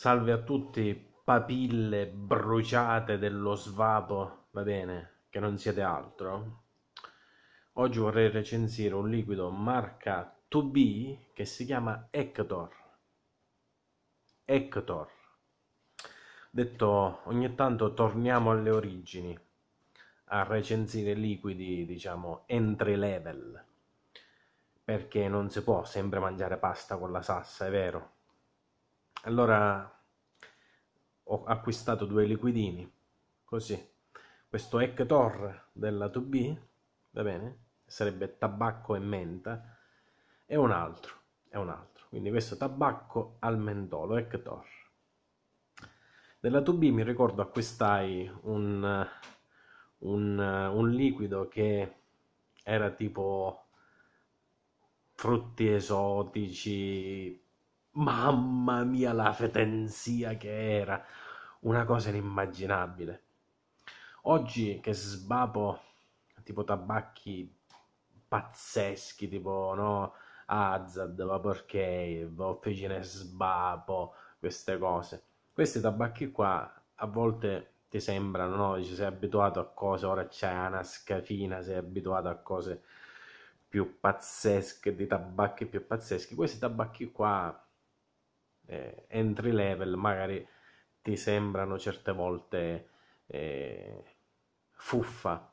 Salve a tutti, papille bruciate dello svapo, va bene, che non siete altro. Oggi vorrei recensire un liquido marca 2B che si chiama Hector. Hector. Detto, ogni tanto torniamo alle origini, a recensire liquidi, diciamo, entry level. Perché non si può sempre mangiare pasta con la salsa, è vero allora ho acquistato due liquidini così questo Ector della 2B va bene sarebbe tabacco e menta e un altro è un altro quindi questo tabacco al mentolo Ector della 2B mi ricordo acquistai un, un, un liquido che era tipo frutti esotici Mamma mia la fetenzia che era, una cosa inimmaginabile. Oggi che sbapo tipo tabacchi pazzeschi, tipo no, Azad, Vapor Officine Sbapo, queste cose. Questi tabacchi qua a volte ti sembrano, no? Dici sei abituato a cose, ora c'è una scafina, sei abituato a cose più pazzesche, di tabacchi più pazzeschi. Questi tabacchi qua eh, entry level magari ti sembrano certe volte eh, fuffa.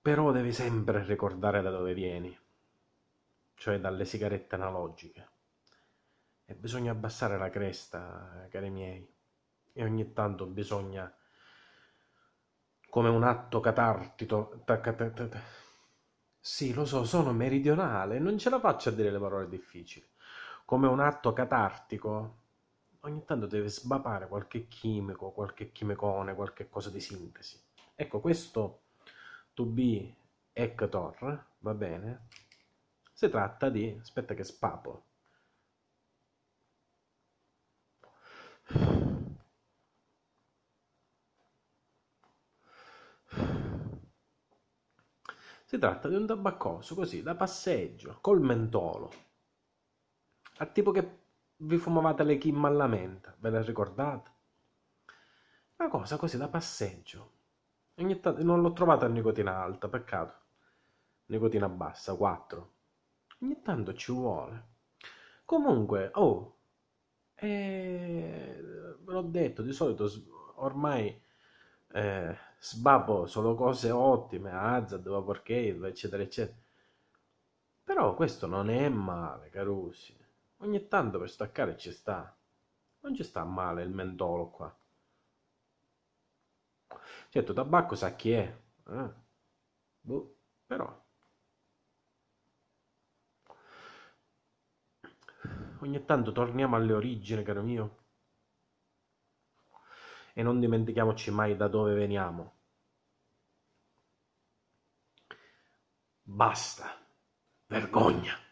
Però devi sempre ricordare da dove vieni, cioè dalle sigarette analogiche. E bisogna abbassare la cresta, cari miei, e ogni tanto bisogna, come un atto catartico, sì, lo so, sono meridionale, non ce la faccio a dire le parole difficili. Come un atto catartico, ogni tanto deve sbapare qualche chimico, qualche chimicone, qualche cosa di sintesi. Ecco, questo to be Hector, va bene? Si tratta di... aspetta che spapo. Si tratta di un tabaccoso così da passeggio, col mentolo. A tipo che vi fumavate le chimma alla menta, ve la ricordate? Una cosa così da passeggio. Ogni tanto non l'ho trovata a nicotina alta, peccato. Nicotina bassa, 4. Ogni tanto ci vuole. Comunque, oh, eh, ve l'ho detto, di solito ormai eh, sbabbo, solo cose ottime, Hazard, Vaporcave, eccetera, eccetera. Però questo non è male, carusi. Ogni tanto per staccare ci sta. Non ci sta male il mentolo qua. Certo, tabacco sa chi è. Eh? Boh, però... Ogni tanto torniamo alle origini, caro mio e non dimentichiamoci mai da dove veniamo. Basta. Vergogna.